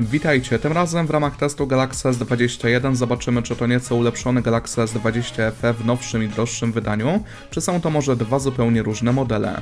Witajcie, tym razem w ramach testu Galaxy S21 zobaczymy czy to nieco ulepszony Galaxy S20 FE w nowszym i droższym wydaniu, czy są to może dwa zupełnie różne modele.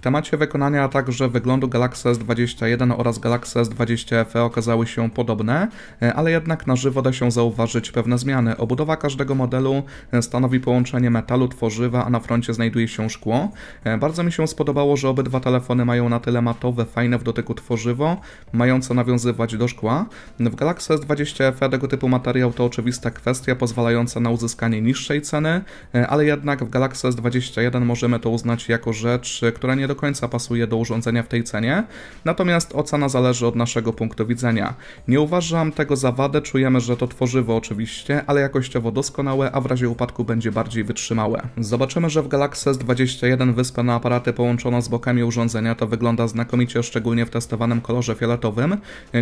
temacie wykonania, a także wyglądu Galaxy S21 oraz Galaxy S20 FE okazały się podobne, e, ale jednak na żywo da się zauważyć pewne zmiany. Obudowa każdego modelu e, stanowi połączenie metalu, tworzywa, a na froncie znajduje się szkło. E, bardzo mi się spodobało, że obydwa telefony mają na tyle matowe, fajne w dotyku tworzywo, mające nawiązywać do szkła. W Galaxy S20 FE tego typu materiał to oczywista kwestia pozwalająca na uzyskanie niższej ceny, ale jednak w Galaxy S21 możemy to uznać jako rzecz, która nie do końca pasuje do urządzenia w tej cenie, natomiast ocena zależy od naszego punktu widzenia. Nie uważam tego za wadę, czujemy, że to tworzywo oczywiście, ale jakościowo doskonałe, a w razie upadku będzie bardziej wytrzymałe. Zobaczymy, że w Galaxy S21 wyspę na aparaty połączono z bokami urządzenia, to wygląda znakomicie, szczególnie w testowanym kolorze fioletowym,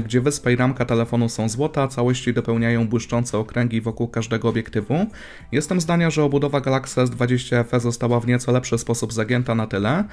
gdzie wyspa i ramka telefonu są złota, a całości dopełniają błyszczące okręgi wokół każdego obiektywu. Jestem zdania, że obudowa Galaxy S20 FE została w nieco lepszy sposób zagięta na tyle,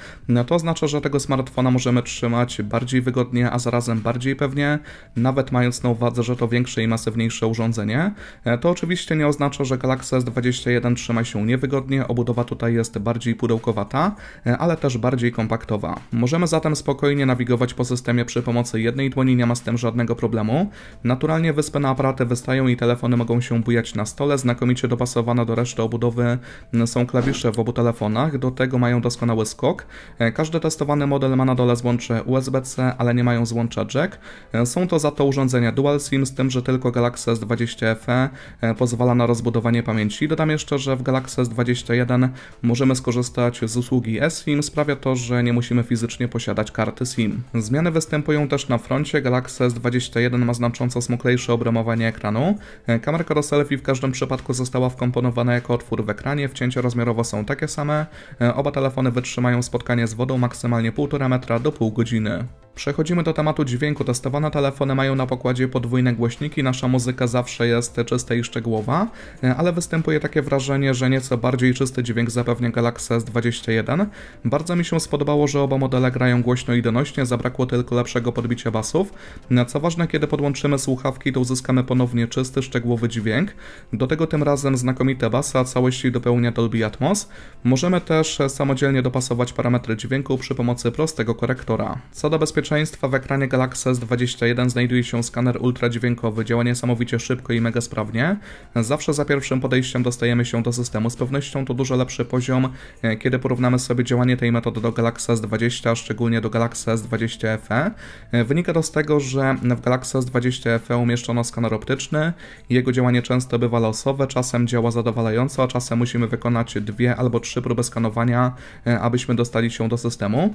to oznacza, że tego smartfona możemy trzymać bardziej wygodnie, a zarazem bardziej pewnie, nawet mając na uwadze, że to większe i masywniejsze urządzenie. E, to oczywiście nie oznacza, że Galaxy S21 trzyma się niewygodnie, obudowa tutaj jest bardziej pudełkowata, e, ale też bardziej kompaktowa. Możemy zatem spokojnie nawigować po systemie przy pomocy jednej dłoni, nie ma z tym żadnego problemu. Naturalnie wyspy na aparaty wystają i telefony mogą się bujać na stole, znakomicie dopasowane do reszty obudowy są klawisze w obu telefonach, do tego mają doskonały skok. E, każdy testowany model ma na dole złącze USB-C, ale nie mają złącza jack. E, są to za to urządzenia dual SIM, z tym, że tylko Galaxy S20 FE pozwala na rozbudowanie pamięci. Dodam jeszcze, że w Galaxy S21 możemy skorzystać z usługi eSIM. Sprawia to, że nie musimy fizycznie posiadać karty SIM. Zmiany występują też na froncie. Galaxy S21 ma znacząco smuklejsze obramowanie ekranu. E, kamerka do selfie w każdym przypadku została wkomponowana jako otwór w ekranie. Wcięcia rozmiarowo są takie same. E, oba telefony wytrzymają spotkanie z wodą wodą maksymalnie 1,5 metra do pół godziny. Przechodzimy do tematu dźwięku. Testowane telefony mają na pokładzie podwójne głośniki, nasza muzyka zawsze jest czysta i szczegółowa, e, ale występuje takie wrażenie, że nieco bardziej czysty dźwięk zapewnia Galaxy S21. Bardzo mi się spodobało, że oba modele grają głośno i donośnie, zabrakło tylko lepszego podbicia basów. E, co ważne, kiedy podłączymy słuchawki, to uzyskamy ponownie czysty, szczegółowy dźwięk. Do tego tym razem znakomite basy, a całości dopełnia Dolby Atmos. Możemy też e, samodzielnie dopasować parametry dźwięku przy pomocy prostego korektora. Co do bezpieczeństwa, bezpieczeństwa w ekranie Galaxy S21 znajduje się skaner ultradźwiękowy, działa niesamowicie szybko i mega sprawnie. Zawsze za pierwszym podejściem dostajemy się do systemu, z pewnością to dużo lepszy poziom, e, kiedy porównamy sobie działanie tej metody do Galaxy S20, a szczególnie do Galaxy S20 FE. E, wynika to z tego, że w Galaxy S20 FE umieszczono skaner optyczny, jego działanie często bywa losowe, czasem działa zadowalająco, a czasem musimy wykonać dwie albo trzy próby skanowania, e, abyśmy dostali się do systemu.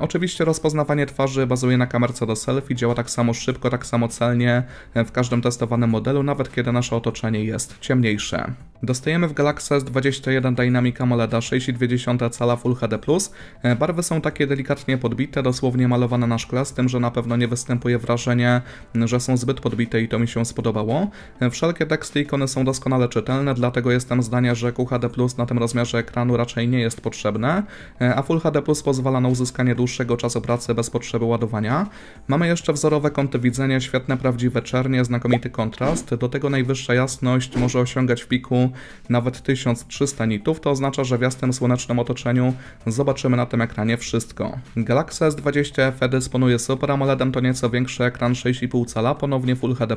Oczywiście rozpoznawanie twarzy bazuje na kamerce do selfie, działa tak samo szybko, tak samo celnie e, w każdym testowanym modelu, nawet kiedy nasze otoczenie jest ciemniejsze. Dostajemy w Galaxy S21 Dynamic AMOLED 6,2 cala Full HD+. E, barwy są takie delikatnie podbite, dosłownie malowane na szkle, z tym, że na pewno nie występuje wrażenie, że są zbyt podbite i to mi się spodobało. E, wszelkie teksty i ikony są doskonale czytelne, dlatego jestem zdania, że QHD Plus na tym rozmiarze ekranu raczej nie jest potrzebne, e, a Full HD Plus pozwala na uzyskanie dłuższego czasu pracy bez potrzeby ładowania. Mamy jeszcze wzorowe kąty widzenia, świetne prawdziwe czernie, znakomity kontrast, do tego najwyższa jasność może osiągać w piku nawet 1300 nitów, to oznacza, że w jasnym słonecznym otoczeniu zobaczymy na tym ekranie wszystko. Galaxy S20 FE dysponuje Super AMOLEDem, to nieco większy ekran 6,5 cala, ponownie Full HD+.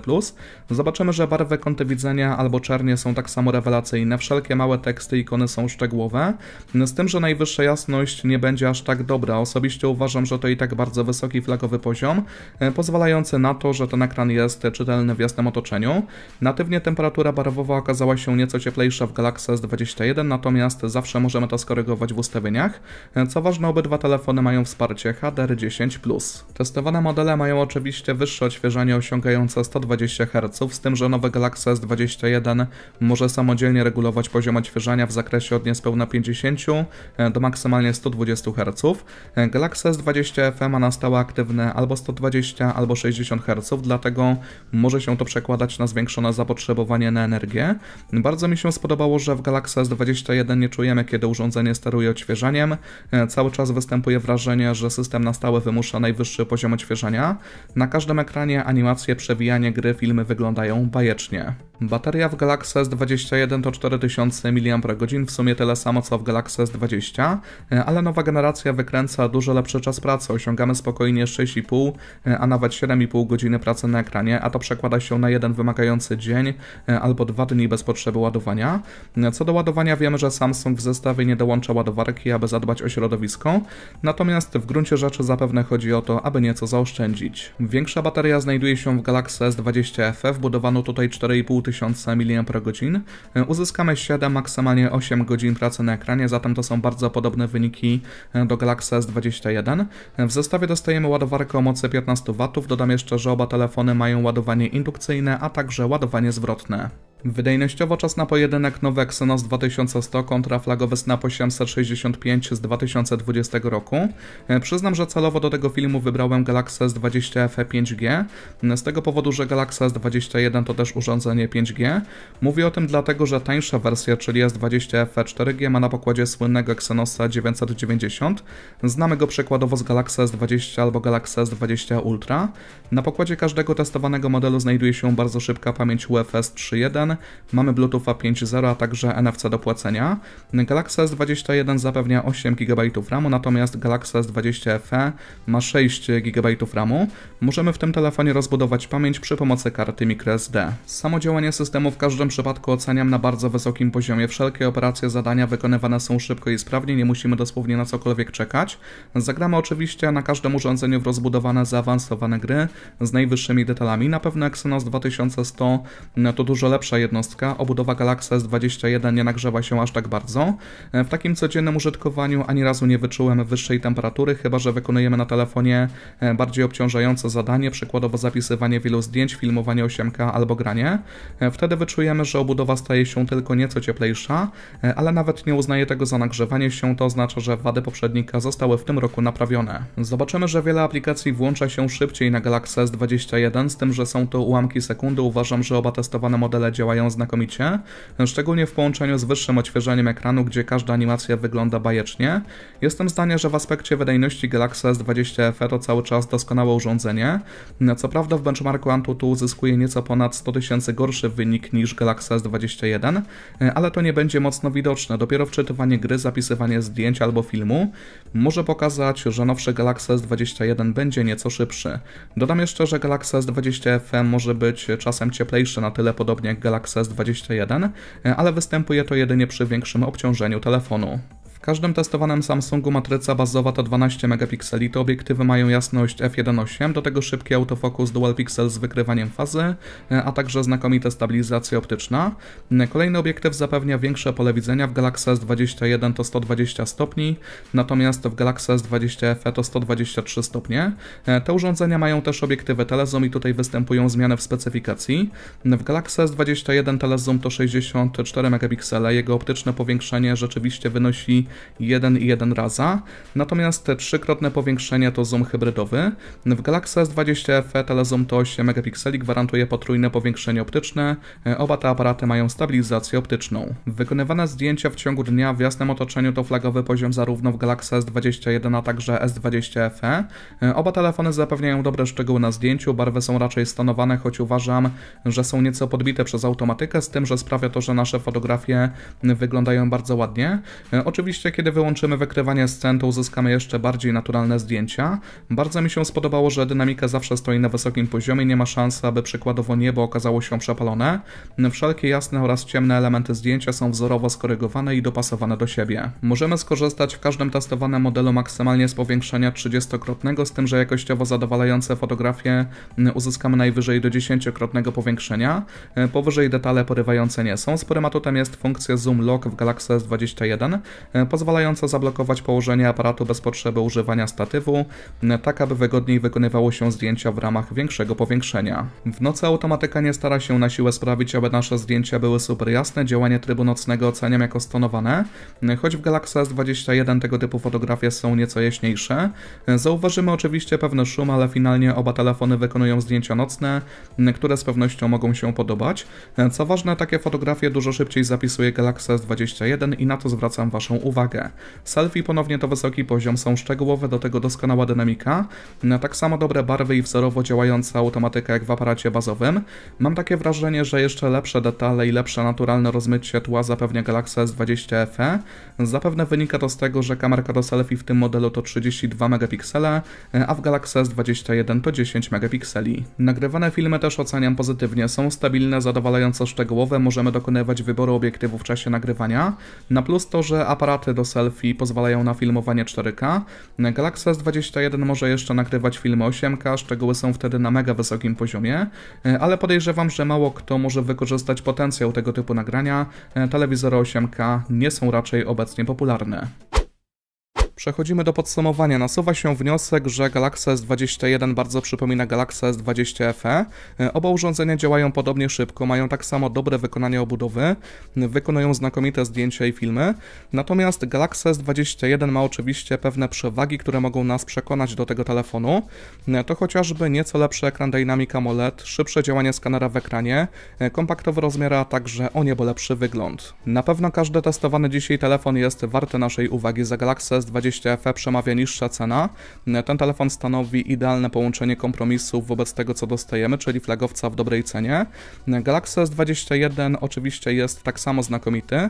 Zobaczymy, że barwy kąty widzenia albo czernie są tak samo rewelacyjne, wszelkie małe teksty i ikony są szczegółowe, z tym, że najwyższa jasność nie będzie aż tak dobra. Osobiście uważam, że to i tak bardzo wysoki flagowy poziom, e, pozwalający na to, że ten ekran jest czytelny w jasnym otoczeniu. Natywnie temperatura barwowa okazała się nieco cieplejsza w Galaxy S21, natomiast zawsze możemy to skorygować w ustawieniach. Co ważne, obydwa telefony mają wsparcie HDR10+. Testowane modele mają oczywiście wyższe odświeżanie osiągające 120 Hz, z tym, że nowy Galaxy S21 może samodzielnie regulować poziom odświeżania w zakresie od niespełna 50 do maksymalnie 120 Hz. Galaxy S20 FE ma na stałe aktywne albo 120, albo 60 Hz, dlatego może się to przekładać na zwiększone zapotrzebowanie na energię. Bardzo mi się spodobało, że w Galaxy S21 nie czujemy, kiedy urządzenie steruje odświeżaniem. E, cały czas występuje wrażenie, że system na stałe wymusza najwyższy poziom odświeżania. Na każdym ekranie animacje, przewijanie gry, filmy wyglądają bajecznie. Bateria w Galaxy S21 to 4000 mAh, w sumie tyle samo co w Galaxy S20, e, ale nowa generacja wykręca dużo lepszy czas pracy. Osiągamy spokojnie 6,5, e, a nawet 7,5 godziny pracy na ekranie, a to przekłada się na jeden wymagający dzień albo dwa dni bez potrzeby ładowania ładowania. Co do ładowania wiemy, że Samsung w zestawie nie dołącza ładowarki, aby zadbać o środowisko, natomiast w gruncie rzeczy zapewne chodzi o to, aby nieco zaoszczędzić. Większa bateria znajduje się w Galaxy S20FE, wbudowano tutaj 4500 mAh, uzyskamy 7, maksymalnie 8 godzin pracy na ekranie, zatem to są bardzo podobne wyniki do Galaxy S21. W zestawie dostajemy ładowarkę o mocy 15 W, dodam jeszcze, że oba telefony mają ładowanie indukcyjne, a także ładowanie zwrotne. Wydajnościowo czas na pojedynek nowy Exynos 2100 kontra flagowy Snap 865 z 2020 roku. E, przyznam, że celowo do tego filmu wybrałem Galaxy S20 FE 5G, z tego powodu, że Galaxy S21 to też urządzenie 5G. Mówię o tym dlatego, że tańsza wersja, czyli S20 FE 4G ma na pokładzie słynnego Exynosa 990. Znamy go przykładowo z Galaxy S20 albo Galaxy S20 Ultra. Na pokładzie każdego testowanego modelu znajduje się bardzo szybka pamięć UFS 3.1, mamy mamy Bluetootha 5.0, a także NFC do płacenia. Galaxy S21 zapewnia 8 GB RAMu, natomiast Galaxy S20 FE ma 6 GB RAMu. Możemy w tym telefonie rozbudować pamięć przy pomocy karty microSD. Samo działanie systemu w każdym przypadku oceniam na bardzo wysokim poziomie. Wszelkie operacje, zadania wykonywane są szybko i sprawnie, nie musimy dosłownie na cokolwiek czekać. Zagramy oczywiście na każdym urządzeniu w rozbudowane, zaawansowane gry z najwyższymi detalami. Na pewno Exynos 2100 no to dużo lepsza jednostka, obudowa Galaxy S21 nie nagrzewa się aż tak bardzo. E, w takim codziennym użytkowaniu ani razu nie wyczułem wyższej temperatury, chyba że wykonujemy na telefonie e, bardziej obciążające zadanie, przykładowo zapisywanie wielu zdjęć, filmowanie 8K albo granie. E, wtedy wyczujemy, że obudowa staje się tylko nieco cieplejsza, ale nawet nie uznaję tego za nagrzewanie się, to oznacza, że wady poprzednika zostały w tym roku naprawione. Zobaczymy, że wiele aplikacji włącza się szybciej na Galaxy S21, z tym, że są to ułamki sekundy. Uważam, że oba testowane modele działają działają znakomicie, szczególnie w połączeniu z wyższym odświeżeniem ekranu, gdzie każda animacja wygląda bajecznie. Jestem zdania, że w aspekcie wydajności Galaxy S20FE to cały czas doskonałe urządzenie. Co prawda w benchmarku Antutu uzyskuje nieco ponad 100 tysięcy gorszy wynik niż Galaxy S21, ale to nie będzie mocno widoczne, dopiero wczytywanie gry, zapisywanie zdjęć albo filmu może pokazać, że nowszy Galaxy S21 będzie nieco szybszy. Dodam jeszcze, że Galaxy S20 FE może być czasem cieplejszy na tyle podobnie jak Galaxy Access 21, e, ale występuje to jedynie przy większym obciążeniu telefonu. W każdym testowanym Samsungu matryca bazowa to 12 megapikseli, to obiektywy mają jasność f1.8, do tego szybki autofokus dual pixel z wykrywaniem fazy, e, a także znakomita stabilizacja optyczna. E, kolejny obiektyw zapewnia większe pole widzenia, w Galaxy S21 to 120 stopni, natomiast w Galaxy S20 FE to 123 stopnie. E, te urządzenia mają też obiektywy telezoom i tutaj występują zmiany w specyfikacji. W Galaxy S21 telezoom to 64 megapiksele, jego optyczne powiększenie rzeczywiście wynosi 1 i 1 raza, natomiast te trzykrotne powiększenie to zoom hybrydowy. W Galaxy S20 FE telezoom to 8 megapikseli gwarantuje potrójne powiększenie optyczne. Oba te aparaty mają stabilizację optyczną. Wykonywane zdjęcia w ciągu dnia w jasnym otoczeniu to flagowy poziom zarówno w Galaxy S21, a także S20 FE. Oba telefony zapewniają dobre szczegóły na zdjęciu, barwy są raczej stanowane, choć uważam, że są nieco podbite przez automatykę, z tym, że sprawia to, że nasze fotografie wyglądają bardzo ładnie. Oczywiście Oczywiście, kiedy wyłączymy wykrywanie scen, to uzyskamy jeszcze bardziej naturalne zdjęcia. Bardzo mi się spodobało, że dynamika zawsze stoi na wysokim poziomie, nie ma szansy, aby przykładowo niebo okazało się przepalone. Wszelkie jasne oraz ciemne elementy zdjęcia są wzorowo skorygowane i dopasowane do siebie. Możemy skorzystać w każdym testowanym modelu maksymalnie z powiększenia 30-krotnego, z tym, że jakościowo zadowalające fotografie mm, uzyskamy najwyżej do 10-krotnego powiększenia. E, powyżej detale porywające nie są. Sporym atutem jest funkcja zoom lock w Galaxy S21 pozwalająca zablokować położenie aparatu bez potrzeby używania statywu, tak aby wygodniej wykonywało się zdjęcia w ramach większego powiększenia. W nocy automatyka nie stara się na siłę sprawić, aby nasze zdjęcia były super jasne, działanie trybu nocnego oceniam jako stonowane, choć w Galaxy S21 tego typu fotografie są nieco jaśniejsze. Zauważymy oczywiście pewne szum, ale finalnie oba telefony wykonują zdjęcia nocne, które z pewnością mogą się podobać. Co ważne, takie fotografie dużo szybciej zapisuje Galaxy S21 i na to zwracam Waszą uwagę uwagę. Selfie ponownie to wysoki poziom, są szczegółowe, do tego doskonała dynamika, tak samo dobre barwy i wzorowo działająca automatyka jak w aparacie bazowym. Mam takie wrażenie, że jeszcze lepsze detale i lepsze naturalne rozmycie tła zapewnia Galaxy S20 FE. Zapewne wynika to z tego, że kamerka do selfie w tym modelu to 32 megapiksele, a w Galaxy S21 to 10 megapikseli. Nagrywane filmy też oceniam pozytywnie, są stabilne, zadowalająco szczegółowe, możemy dokonywać wyboru obiektywu w czasie nagrywania. Na plus to, że aparaty aparaty do selfie pozwalają na filmowanie 4K. Galaxy S21 może jeszcze nagrywać filmy 8K, szczegóły są wtedy na mega wysokim poziomie, e, ale podejrzewam, że mało kto może wykorzystać potencjał tego typu nagrania. E, telewizory 8K nie są raczej obecnie popularne. Przechodzimy do podsumowania. Nasuwa się wniosek, że Galaxy S21 bardzo przypomina Galaxy S20 FE. E, oba urządzenia działają podobnie szybko, mają tak samo dobre wykonanie obudowy, wykonują znakomite zdjęcia i filmy. Natomiast Galaxy S21 ma oczywiście pewne przewagi, które mogą nas przekonać do tego telefonu. E, to chociażby nieco lepszy ekran Dynamic AMOLED, szybsze działanie skanera w ekranie, e, kompaktowy rozmiar, a także o niebo lepszy wygląd. Na pewno każdy testowany dzisiaj telefon jest warte naszej uwagi za Galaxy S21 30F e przemawia niższa cena. Ten telefon stanowi idealne połączenie kompromisów wobec tego, co dostajemy, czyli flagowca w dobrej cenie. Galaxy S21 oczywiście jest tak samo znakomity,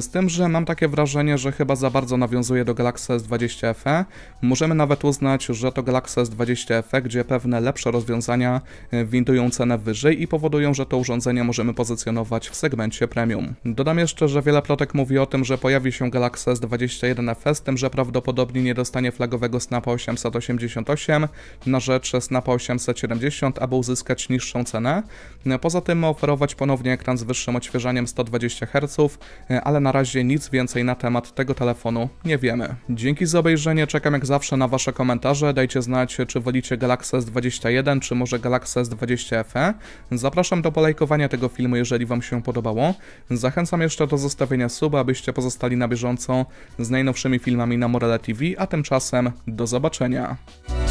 z tym, że mam takie wrażenie, że chyba za bardzo nawiązuje do Galaxy S20 FE. Możemy nawet uznać, że to Galaxy S20 FE, gdzie pewne lepsze rozwiązania e, windują cenę wyżej i powodują, że to urządzenie możemy pozycjonować w segmencie premium. Dodam jeszcze, że wiele plotek mówi o tym, że pojawi się Galaxy S21 FE, z tym, że prawdopodobnie prawdopodobnie nie dostanie flagowego Snapa 888 na rzecz Snapa 870, aby uzyskać niższą cenę. Poza tym oferować ponownie ekran z wyższym odświeżaniem 120 Hz, ale na razie nic więcej na temat tego telefonu nie wiemy. Dzięki za obejrzenie, czekam jak zawsze na Wasze komentarze, dajcie znać czy wolicie Galaxy S21, czy może Galaxy S20 FE. Zapraszam do polajkowania tego filmu, jeżeli Wam się podobało. Zachęcam jeszcze do zostawienia suba, abyście pozostali na bieżąco z najnowszymi filmami na Morele TV, a tymczasem do zobaczenia.